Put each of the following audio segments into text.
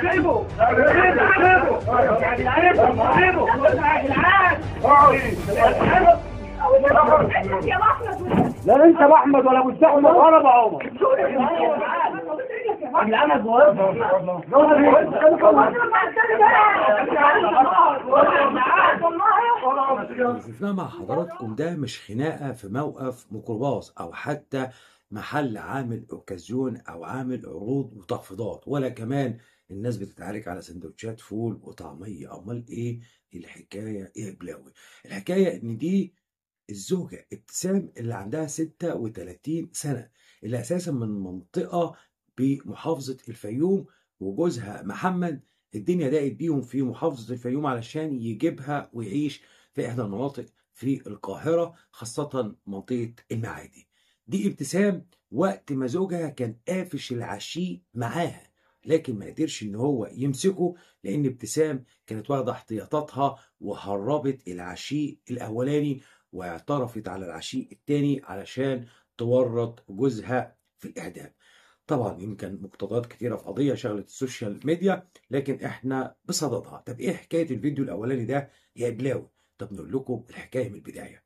لا انت احمد ولا ابو سعد ولا ابو عمر العمل شفنا مع حضراتكم ده مش خناقه في موقف ميكروباص او حتى محل عامل اوكازيون او عامل عروض وتخفيضات ولا كمان الناس بتتعارك على سندوتشات فول وطعميه امال ايه الحكايه ايه بلاوي الحكايه ان دي الزوجه ابتسام اللي عندها 36 سنه اللي اساسا من منطقه بمحافظه الفيوم وجوزها محمد الدنيا ضاقت بيهم في محافظه الفيوم علشان يجيبها ويعيش في احدى المناطق في القاهره خاصه منطقه المعادي دي ابتسام وقت ما زوجها كان قافش العشي معاها لكن ما قدرش ان هو يمسكه لان ابتسام كانت واخده احتياطاتها وهربت العشيء الاولاني واعترفت على العشيء الثاني علشان تورط جوزها في الاعدام طبعا يمكن مقتضيات كثيره في قضيه شغله السوشيال ميديا لكن احنا بصددها طب ايه حكايه الفيديو الاولاني ده يا بلاوي طب نقول لكم الحكايه من البدايه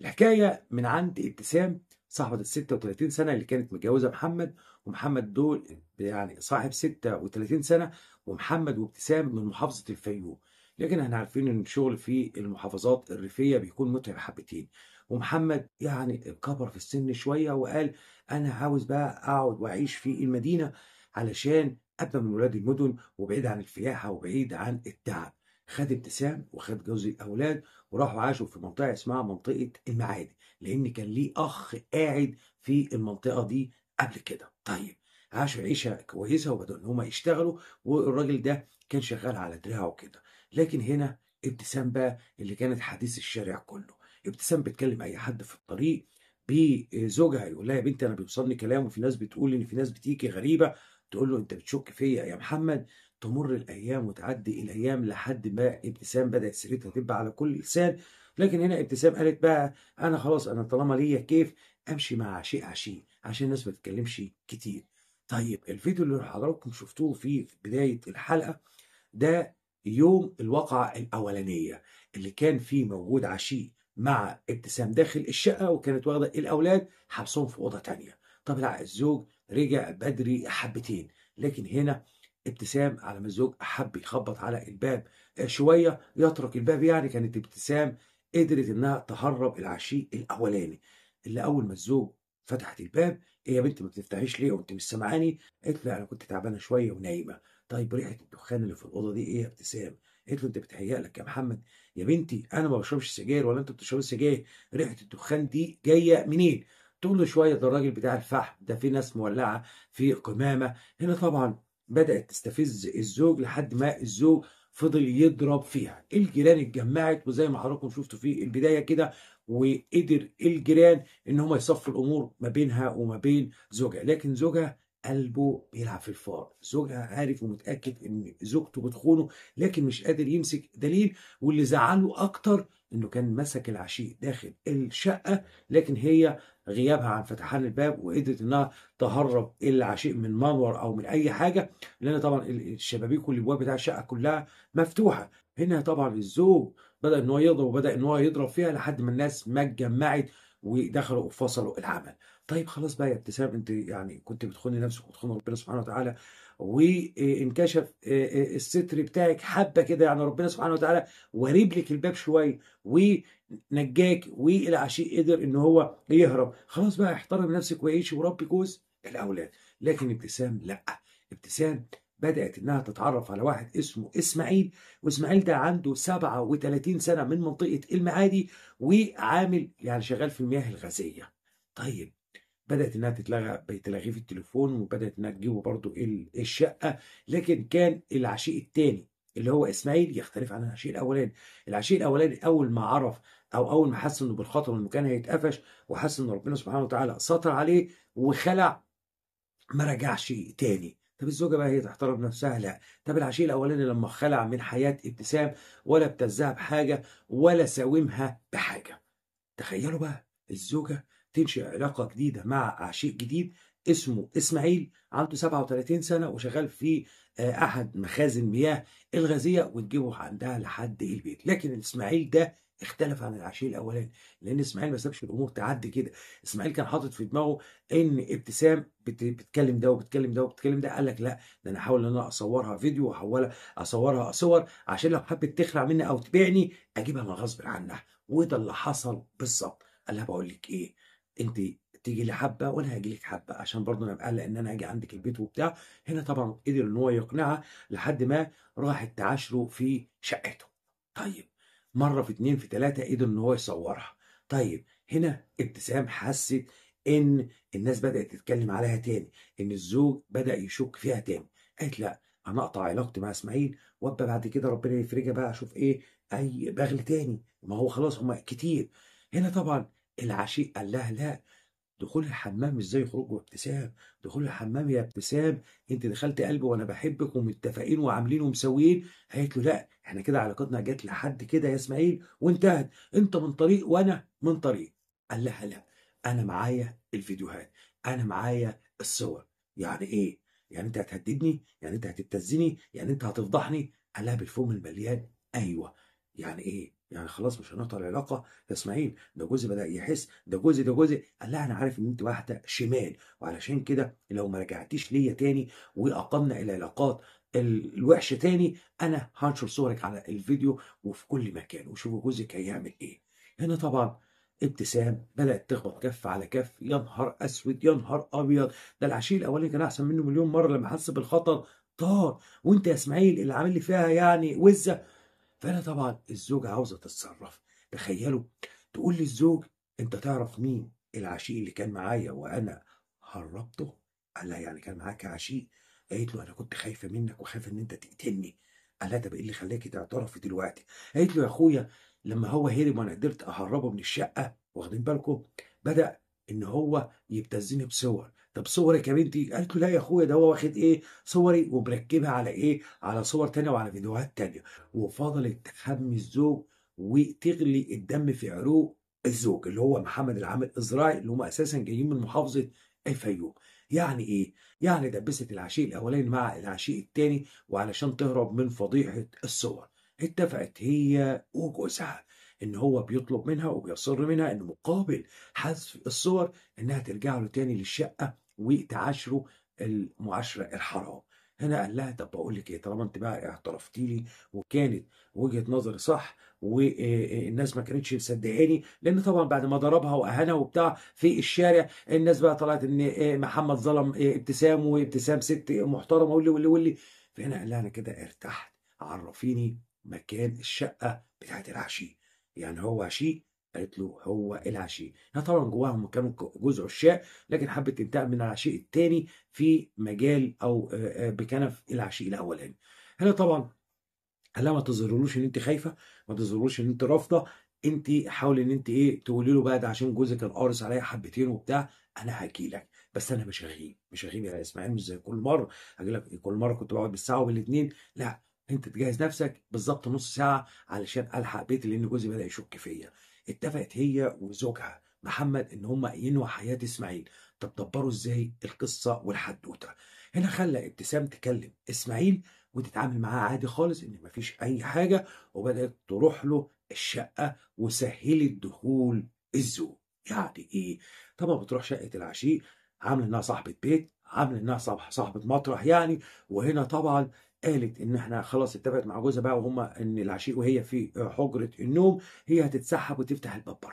الحكايه من عند ابتسام صاحبة ال 36 سنة اللي كانت متجوزة محمد ومحمد دول يعني صاحب 36 سنة ومحمد وابتسام من محافظة الفيوم لكن احنا عارفين ان الشغل في المحافظات الريفية بيكون متعب حبتين ومحمد يعني كبر في السن شوية وقال انا عاوز بقى اقعد واعيش في المدينة علشان ابقى من ولاد المدن وبعيد عن الفياحة وبعيد عن التعب خد ابتسام وخد جوز الاولاد وراحوا عاشوا في منطقه اسمها منطقه المعادي لان كان ليه اخ قاعد في المنطقه دي قبل كده طيب عاشوا عيشه كويسه وبداوا ان هم يشتغلوا والراجل ده كان شغال على دراعه كده لكن هنا ابتسام بقى اللي كانت حديث الشارع كله ابتسام بتكلم اي حد في الطريق بزوجها يقول لها يا بنتي انا بيوصلني كلام وفي ناس بتقول ان في ناس بتيجي غريبه تقول له انت بتشك فيا يا محمد تمر الايام وتعدي الايام لحد ما ابتسام بدات سيرتها تبقى على كل لسان لكن هنا ابتسام قالت بقى انا خلاص انا طالما ليا كيف امشي مع شيء عشي عشان الناس ما تتكلمش كتير طيب الفيديو اللي حضراتكم شفتوه في بدايه الحلقه ده يوم الواقعه الاولانيه اللي كان فيه موجود عشي مع ابتسام داخل الشقه وكانت واخده الاولاد حبسهم في اوضه تانية طب الزوج رجع بدري حبتين لكن هنا ابتسام على ما الزوج أحب يخبط على الباب آه، شوية يترك الباب يعني كانت ابتسام قدرت إنها تهرب العشيق الأولاني اللي أول ما الزوج فتحت الباب ايه يا بنت ما بتفتحيش ليه وانت مش سامعاني قالت له انا كنت تعبانه شويه ونايمه طيب ريحه الدخان اللي في الاوضه دي ايه يا ابتسام قالت له انت بتهيأ لك يا محمد يا بنتي انا ما بشربش سجاير ولا انت بتشرب سجاير ريحه الدخان دي جايه منين تقول له شويه ده الراجل بتاع الفحم ده في ناس مولعه في قمامه هنا طبعا بدأت تستفز الزوج لحد ما الزوج فضل يضرب فيها الجيران اتجمعت وزي ما حضراتكم شفتوا في البداية كده وقدر الجيران ان هم يصفوا الامور ما بينها وما بين زوجها لكن زوجها قلبه بيلعب في الفار زوجها عارف ومتاكد ان زوجته بتخونه لكن مش قادر يمسك دليل واللي زعله اكتر انه كان مسك العشيق داخل الشقه لكن هي غيابها عن فتحان الباب وقدرت انها تهرب العشيق من منور او من اي حاجه لان طبعا الشبابيك والابواب بتاع الشقه كلها مفتوحه هنا طبعا الزوج بدا ان هو يضرب وبدا ان هو يضرب فيها لحد ما الناس ما اتجمعت ودخلوا وفصلوا العمل طيب خلاص بقى يا ابتسام انت يعني كنت بتخوني نفسك وتخون ربنا سبحانه وتعالى وانكشف آه، آه، آه، الستر بتاعك حبه كده يعني ربنا سبحانه وتعالى وريب لك الباب شويه ونجاك والعشيق قدر ان هو يهرب خلاص بقى احترم نفسك وعيش وربي جوز الاولاد لكن ابتسام لا ابتسام بدأت إنها تتعرف على واحد اسمه إسماعيل وإسماعيل ده عنده 37 سنة من منطقة المعادي وعامل يعني شغال في المياه الغازية طيب بدات انها تتلغى بتلغي في التليفون وبدات انها تجيبه برضو الشقه لكن كان العشيق الثاني اللي هو اسماعيل يختلف عن العشيق الاولاني العشيق الاولاني اول ما عرف او اول ما حس انه بالخطر انه كان هيتقفش وحس ان ربنا سبحانه وتعالى سطر عليه وخلع ما رجعش تاني طب الزوجه بقى هي تحترم نفسها لا طب العشيق الاولاني لما خلع من حياه ابتسام ولا ابتزها بحاجه ولا ساومها بحاجه تخيلوا بقى الزوجه تنشئ علاقة جديدة مع عشيق جديد اسمه إسماعيل عنده 37 سنة وشغال في آه، أحد مخازن مياه الغازية وتجيبه عندها لحد البيت لكن اسماعيل ده اختلف عن العشيق الاولاني لان اسماعيل ما سابش الامور تعدي كده اسماعيل كان حاطط في دماغه ان ابتسام بتتكلم ده وبتتكلم ده وبتتكلم ده قال لك لا ده انا هحاول ان انا اصورها فيديو واحولها اصورها صور عشان لو حبت تخلع مني او تبيعني اجيبها من غصب عنها وده اللي حصل بالظبط قال لها بقول لك ايه انت تيجي لي حبه وانا هاجي لك حبه عشان برضه انا مقلق ان انا هاجي عندك البيت وبتاع هنا طبعا قدر ان هو يقنعها لحد ما راحت تعاشره في شقته طيب مره في اتنين في تلاته قدر ان هو يصورها طيب هنا ابتسام حست ان الناس بدات تتكلم عليها تاني ان الزوج بدا يشك فيها تاني قالت لا انا اقطع علاقتي مع اسماعيل وابقى بعد كده ربنا يفرجها بقى اشوف ايه اي بغل تاني ما هو خلاص هما كتير هنا طبعا العشيق قال لها لا دخول الحمام مش زي خروج وابتسام دخول الحمام يا ابتسام انت دخلت قلبي وانا بحبك ومتفقين وعاملين ومسويين قالت له لا احنا كده علاقتنا جت لحد كده يا اسماعيل وانتهت انت من طريق وانا من طريق قال لها لا انا معايا الفيديوهات انا معايا الصور يعني ايه يعني انت هتهددني يعني انت هتبتزني يعني انت هتفضحني قال لها بالفم المليان ايوه يعني ايه يعني خلاص مش هنقطع العلاقه يا اسماعيل ده جوزي بدا يحس ده جوزي ده جوزي قال لها انا عارف ان انت واحده شمال وعلشان كده لو ما رجعتيش ليا تاني واقمنا العلاقات الوحش تاني انا هنشر صورك على الفيديو وفي كل مكان وشوفوا جوزك هيعمل ايه هنا طبعا ابتسام بدات تخبط كف على كف يا نهار اسود يا نهار ابيض ده العشير الاولاني كان احسن منه مليون مره لما حس بالخطر طار وانت يا اسماعيل اللي عامل لي فيها يعني وزه فانا طبعا الزوجه عاوزه تتصرف تخيلوا تقول للزوج انت تعرف مين العشيق اللي كان معايا وانا هربته قال لها يعني كان معاك عشيق قالت له انا كنت خايفه منك وخايفه ان انت تقتلني قال لها طب ايه اللي خلاكي تعترفي دلوقتي قالت له يا اخويا لما هو هرب وانا قدرت اهربه من الشقه واخدين بالكم بدا ان هو يبتزني بصور طب صورك يا بنتي قالت له لا يا اخويا ده هو واخد ايه صوري ومركبها على ايه على صور تانية وعلى فيديوهات تانية وفضلت تحمي الزوج وتغلي الدم في عروق الزوج اللي هو محمد العامل الزراعي اللي هم اساسا جايين من محافظه الفيوم يعني ايه يعني دبست العشيق الاولاني مع العشيق الثاني وعلشان تهرب من فضيحه الصور اتفقت هي وجوزها ان هو بيطلب منها وبيصر منها ان مقابل حذف الصور انها ترجع له تاني للشقه وتعاشره المعاشره الحرام هنا قال لها طب بقول لك ايه طالما انت بقى اعترفتي لي وكانت وجهه نظري صح والناس ما كانتش مصدقاني لان طبعا بعد ما ضربها واهانها وبتاع في الشارع الناس بقى طلعت ان محمد ظلم ابتسام وابتسام ست محترمه واللي واللي واللي فهنا قال لها انا كده ارتحت عرفيني مكان الشقه بتاعت العشي يعني هو عشي قالت له هو العشيق هنا يعني طبعا جواهم كانوا جزء عشاق لكن حبت تنتقم من العشيق الثاني في مجال او بكنف العشيق الاولاني هنا طبعا قال لها ما تظهرلوش ان انت خايفه ما تظهرلوش ان انت رافضه انت حاولي ان انت ايه تقولي له بقى ده عشان جوزك كان قارص عليا حبتين وبتاع انا هاجي لك بس انا مش هغيب مش هغيب يا اسماعيل مش زي كل مره هاجي لك كل مره كنت بقعد بالساعه وبالاثنين لا انت تجهز نفسك بالظبط نص ساعه علشان الحق بيتي لان جوزي بدا يشك فيا اتفقت هي وزوجها محمد ان هم ينوى حياه اسماعيل طب دبروا ازاي القصه والحدوته هنا خلى ابتسام تكلم اسماعيل وتتعامل معاه عادي خالص ان مفيش اي حاجه وبدات تروح له الشقه وسهلت دخول الزوج يعني ايه طبعا بتروح شقه العشيق عامله انها صاحبه بيت عامله انها صاحبه مطرح يعني وهنا طبعا قالت ان احنا خلاص اتفقت مع جوزها بقى وهم ان العشيق وهي في حجره النوم هي هتتسحب وتفتح الباب بره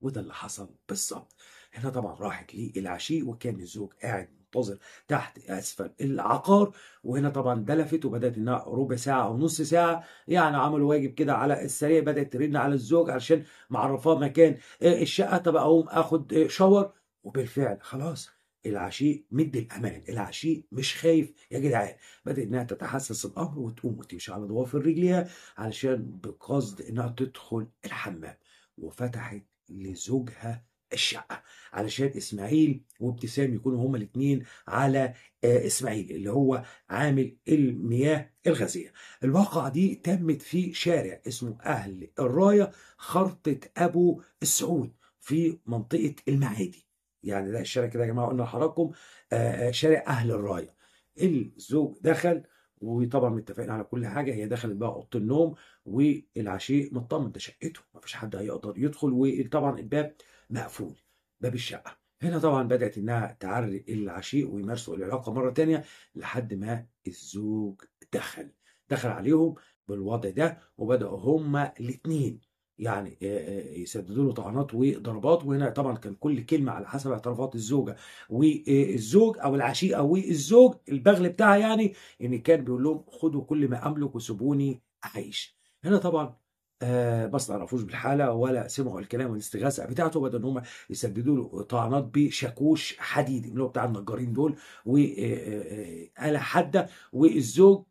وده اللي حصل بالظبط هنا طبعا راحت للعشيق وكان الزوج قاعد منتظر تحت اسفل العقار وهنا طبعا دلفت وبدات انها ربع ساعه او نص ساعه يعني عملوا واجب كده على السريع بدات ترن على الزوج علشان معرفاه مكان آه، الشقه طب اقوم اخد آه، شاور وبالفعل خلاص العشيق مد الامان العشيق مش خايف يا جدعان بدات انها تتحسس الامر وتقوم وتمشي على ضوافر رجليها علشان بقصد انها تدخل الحمام وفتحت لزوجها الشقة علشان إسماعيل وابتسام يكونوا هما الاثنين على آه، إسماعيل اللي هو عامل المياه الغازية الواقعة دي تمت في شارع اسمه أهل الراية خرطة أبو السعود في منطقة المعادي يعني ده الشارع كده يا جماعه قلنا لحضراتكم آه، آه، شارع اهل الرايه الزوج دخل وطبعا متفقين على كل حاجه هي دخلت بقى اوضه النوم والعشيق مطمن ده شقته ما فيش حد هيقدر يدخل وطبعا الباب مقفول باب الشقه هنا طبعا بدات انها تعري العشيق ويمارسوا العلاقه مره ثانيه لحد ما الزوج دخل دخل عليهم بالوضع ده وبداوا هما الاثنين يعني يسددوا له طعنات وضربات وهنا طبعا كان كل كلمه على حسب اعترافات الزوجه والزوج او العشيقه والزوج البغل بتاعها يعني ان كان بيقول لهم خدوا كل ما املك وسيبوني اعيش هنا طبعا بس ما عرفوش بالحاله ولا سمعوا الكلام والاستغاثه بتاعته بدل ان هم يسددوا له طعنات بشاكوش حديدي اللي هو بتاع النجارين دول وآلة حاده والزوج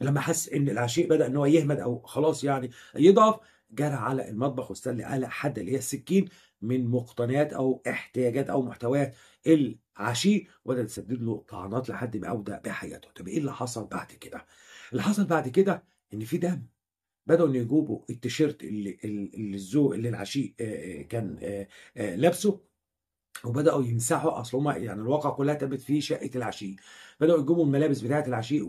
لما حس ان العشيق بدا ان هو يهمد او خلاص يعني يضعف جرى على المطبخ واستنى على حد اللي هي السكين من مقتنيات او احتياجات او محتويات العشي وده تسبب له طعنات لحد ما اودى بحياته طب ايه اللي حصل بعد كده اللي حصل بعد كده ان في دم بدأوا ان يجيبوا التيشيرت اللي اللي الزو اللي العشي كان لابسه وبداوا يمسحوا اصل هما يعني الواقع كلها تبت في شقه العشيق بداوا يجيبوا الملابس بتاعه العشيق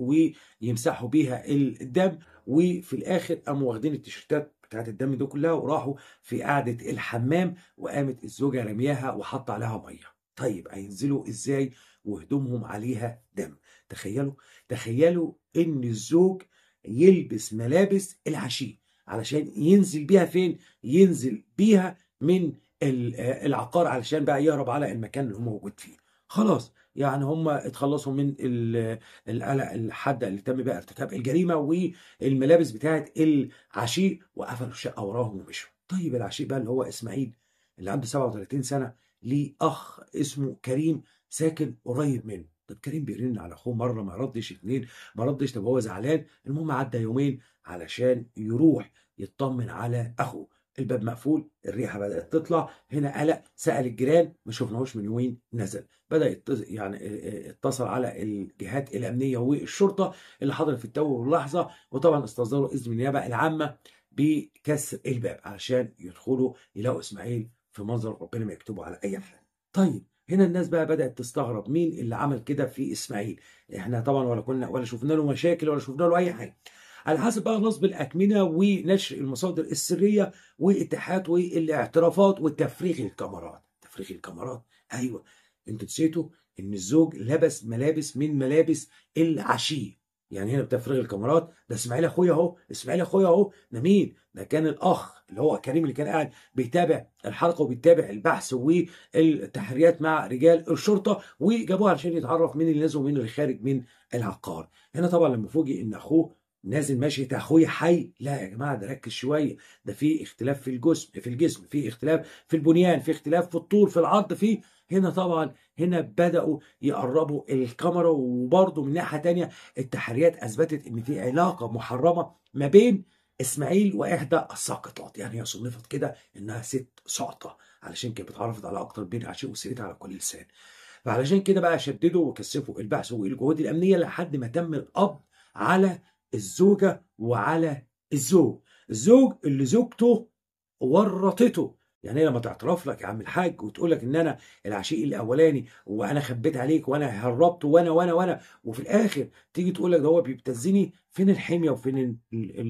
ويمسحوا بيها الدم وفي الاخر قاموا واخدين التيشيرتات بتاعت الدم دول كلها وراحوا في قعدة الحمام وقامت الزوجة رمياها وحط عليها مية طيب هينزلوا ازاي وهدومهم عليها دم تخيلوا تخيلوا ان الزوج يلبس ملابس العشيق علشان ينزل بيها فين ينزل بيها من العقار علشان بقى يهرب على المكان اللي هو موجود فيه خلاص يعني هم اتخلصوا من القلق الحاده اللي تم بها ارتكاب الجريمه والملابس بتاعه العشيق وقفلوا الشقه وراهم ومشوا طيب العشيق بقى اللي هو اسماعيل اللي عنده 37 سنه ليه اخ اسمه كريم ساكن قريب منه طب كريم بيرن على اخوه مره ما ردش اتنين ما ردش طب هو زعلان المهم عدى يومين علشان يروح يطمن على اخوه الباب مقفول الريحه بدات تطلع هنا قلق سال الجيران ما شفناهوش من وين نزل بدا يعني اتصل على الجهات الامنيه والشرطه اللي حضرت في التو واللحظه وطبعا استصدروا اذن النيابه العامه بكسر الباب علشان يدخلوا يلاقوا اسماعيل في منظر ربنا ما يكتبه على اي حال طيب هنا الناس بقى بدات تستغرب مين اللي عمل كده في اسماعيل احنا طبعا ولا كنا ولا شفنا له مشاكل ولا شفنا له اي حاجه على حسب بقى نصب الأكمنة ونشر المصادر السرية واتحاد والاعترافات وتفريغ الكاميرات تفريغ الكاميرات أيوة انتوا نسيتوا إن الزوج لبس ملابس من ملابس العشية يعني هنا بتفريغ الكاميرات ده اسماعيل اخويا اهو اسماعيل اخويا اهو ده مين ده كان الاخ اللي هو كريم اللي كان قاعد بيتابع الحلقه وبيتابع البحث والتحريات مع رجال الشرطه وجابوه علشان يتعرف مين اللي نازل ومين اللي خارج من العقار هنا طبعا لما فوجئ ان اخوه نازل ماشي يا اخويا حي لا يا جماعه ده ركز شويه ده في اختلاف في الجسم في الجسم في اختلاف في البنيان في اختلاف في الطول في العرض في هنا طبعا هنا بداوا يقربوا الكاميرا وبرده من ناحيه تانية التحريات اثبتت ان في علاقه محرمه ما بين اسماعيل واحدى الساقطات يعني هي صنفت كده انها ست ساقطه علشان كانت بتعرفت على اكتر من عشان وسيرتها على كل لسان فعلشان كده بقى شددوا وكثفوا البحث والجهود الامنيه لحد ما تم القبض على الزوجة وعلى الزوج الزوج اللي زوجته ورطته يعني إيه لما تعترف لك يا عم الحاج وتقول لك ان انا العشيق الاولاني وانا خبيت عليك وانا هربت وانا وانا وانا وفي الاخر تيجي تقول لك ده هو بيبتزني فين الحميه وفين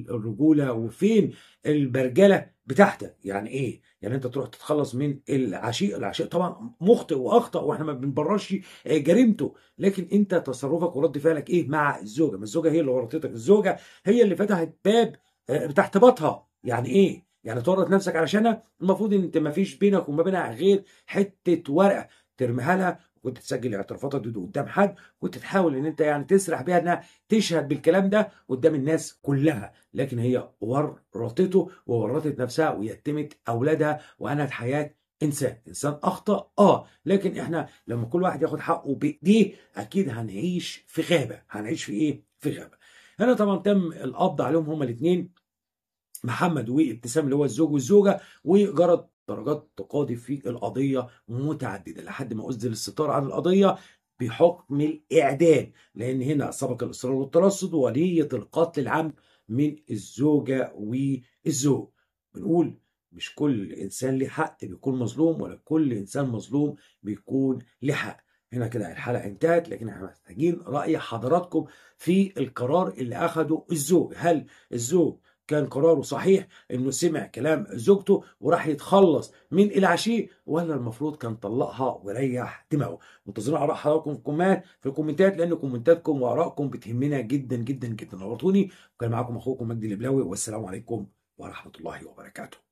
الرجوله وفين البرجله بتاعتك يعني ايه يعني انت تروح تتخلص من العشيق العشيق طبعا مخطئ واخطا واحنا ما بنبررش جريمته لكن انت تصرفك ورد فعلك ايه مع الزوجه ما الزوجه هي اللي ورطتك الزوجه هي اللي فتحت باب آه، بتاع ارتباطها يعني ايه يعني تورط نفسك علشانها المفروض ان انت ما فيش بينك وما بينها غير حته ورقه ترميها لها وانت تسجل اعترافاتك دي قدام حد كنت تحاول ان انت يعني تسرح بيها انها تشهد بالكلام ده قدام الناس كلها لكن هي ورطته وورطت نفسها ويتمت اولادها وانهت حياه انسان انسان اخطا اه لكن احنا لما كل واحد ياخد حقه بايديه اكيد هنعيش في غابه هنعيش في ايه في غابه هنا طبعا تم القبض عليهم هما الاثنين محمد وابتسام اللي هو الزوج والزوجه وجرت درجات تقاضي في القضيه متعدده لحد ما اسدل الستار عن القضيه بحكم الاعدام لان هنا سبق الاصرار والترصد وليه القتل العام من الزوجه والزوج بنقول مش كل انسان ليه حق بيكون مظلوم ولا كل انسان مظلوم بيكون ليه حق هنا كده الحلقه انتهت لكن احنا محتاجين راي حضراتكم في القرار اللي اخده الزوج هل الزوج كان قراره صحيح انه سمع كلام زوجته وراح يتخلص من العشيق ولا المفروض كان طلقها وريح دماغه منتظرين اراء حضراتكم في الكومنتات في الكومنتات لان كومنتاتكم وارائكم بتهمنا جدا جدا جدا نورتوني كان معاكم اخوكم مجدي البلاوي والسلام عليكم ورحمه الله وبركاته